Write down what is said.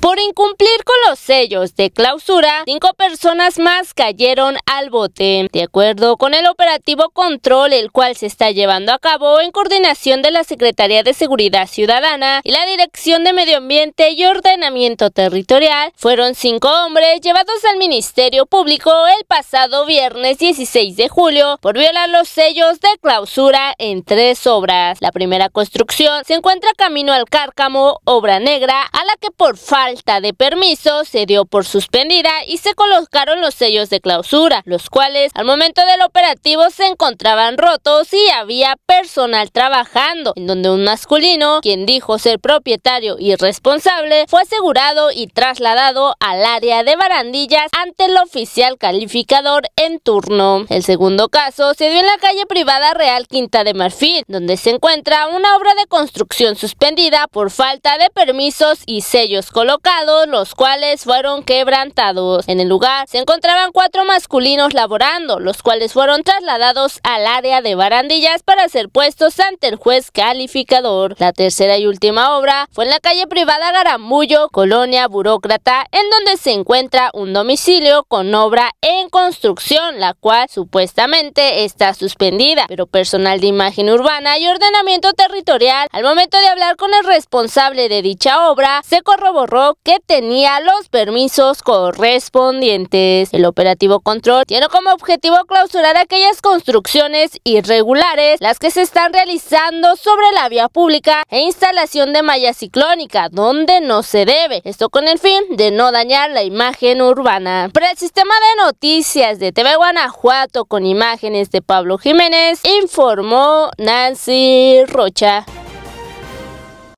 Por incumplir con los sellos de clausura, cinco personas más cayeron al bote. De acuerdo con el operativo control, el cual se está llevando a cabo en coordinación de la Secretaría de Seguridad Ciudadana y la Dirección de Medio Ambiente y Ordenamiento Territorial, fueron cinco hombres llevados al Ministerio Público el pasado viernes 16 de julio por violar los sellos de clausura en tres obras. La primera construcción se encuentra camino al Cárcamo, obra negra, a la que por falta falta de permiso se dio por suspendida y se colocaron los sellos de clausura, los cuales al momento del operativo se encontraban rotos y había personal trabajando, en donde un masculino, quien dijo ser propietario y responsable, fue asegurado y trasladado al área de barandillas ante el oficial calificador en turno. El segundo caso se dio en la calle privada Real Quinta de Marfil, donde se encuentra una obra de construcción suspendida por falta de permisos y sellos colocados los cuales fueron quebrantados. En el lugar se encontraban cuatro masculinos laborando, los cuales fueron trasladados al área de barandillas para ser puestos ante el juez calificador. La tercera y última obra fue en la calle privada Garamullo, colonia burócrata, en donde se encuentra un domicilio con obra en construcción, la cual supuestamente está suspendida, pero personal de imagen urbana y ordenamiento territorial, al momento de hablar con el responsable de dicha obra, se corroboró que tenía los permisos correspondientes. El operativo control tiene como objetivo clausurar aquellas construcciones irregulares, las que se están realizando sobre la vía pública e instalación de malla ciclónica, donde no se debe. Esto con el fin de no dañar la imagen urbana. Para el sistema de noticias de TV Guanajuato con imágenes de Pablo Jiménez, informó Nancy Rocha.